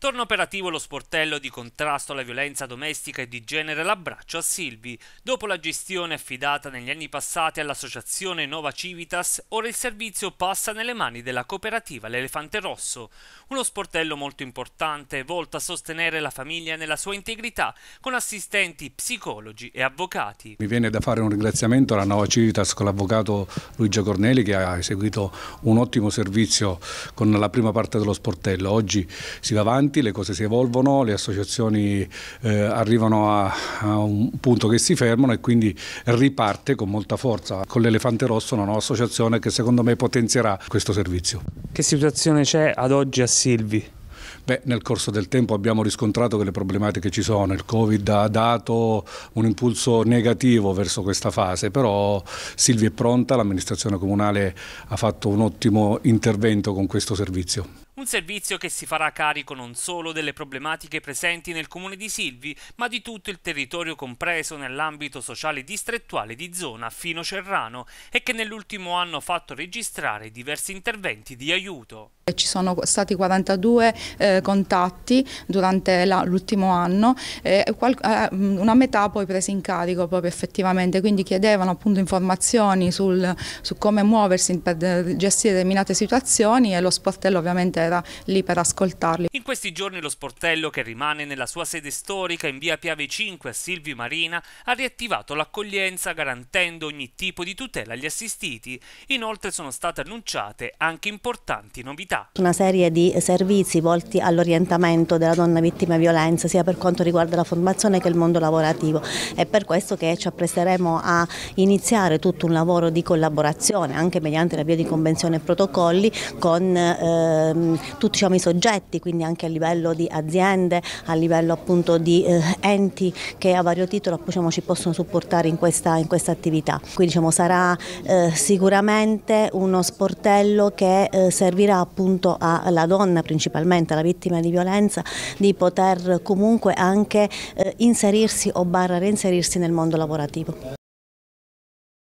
Torna operativo lo sportello di contrasto alla violenza domestica e di genere L'Abbraccio a Silvi. Dopo la gestione affidata negli anni passati all'associazione Nova Civitas, ora il servizio passa nelle mani della cooperativa L'Elefante Rosso, uno sportello molto importante volto a sostenere la famiglia nella sua integrità con assistenti, psicologi e avvocati. Mi viene da fare un ringraziamento alla Nova Civitas con l'avvocato Luigi Corneli che ha eseguito un ottimo servizio con la prima parte dello sportello. Oggi si va avanti avanti, le cose si evolvono, le associazioni eh, arrivano a, a, un punto che si fermano e quindi riparte con molta forza. Con l'Elefante Rosso una nuova associazione che secondo me potenzierà questo servizio. Che situazione c'è ad oggi a Silvi? Beh, nel corso del tempo abbiamo riscontrato che le problematiche ci sono, il Covid ha dato un impulso negativo verso questa fase, però Silvi è pronta, l'amministrazione comunale ha fatto un ottimo intervento con questo servizio. Un servizio che si farà carico non solo delle problematiche presenti nel comune di Silvi, ma di tutto il territorio compreso nell'ambito sociale distrettuale di zona fino Cerrano e che nell'ultimo anno ha fatto registrare diversi interventi di aiuto. Eh, ci sono stati 42 eh, contatti durante l'ultimo anno, eh, qual, eh, una metà poi presi in carico proprio effettivamente, quindi chiedevano appunto informazioni sul, su come muoversi per eh, gestire determinate situazioni e lo sportello ovviamente era lì per ascoltarli questi giorni lo sportello, che rimane nella sua sede storica in via Piave 5 a Silvi Marina, ha riattivato l'accoglienza garantendo ogni tipo di tutela agli assistiti. Inoltre sono state annunciate anche importanti novità. Una serie di servizi volti all'orientamento della donna vittima di violenza, sia per quanto riguarda la formazione che il mondo lavorativo. È per questo che ci appresteremo a iniziare tutto un lavoro di collaborazione, anche mediante la via di convenzione e protocolli, con ehm, tutti diciamo, i soggetti, quindi anche anche a livello di aziende, a livello appunto di eh, enti che a vario titolo diciamo, ci possono supportare in questa, in questa attività. Quindi diciamo, sarà eh, sicuramente uno sportello che eh, servirà appunto alla donna principalmente, alla vittima di violenza, di poter comunque anche eh, inserirsi o barra reinserirsi nel mondo lavorativo.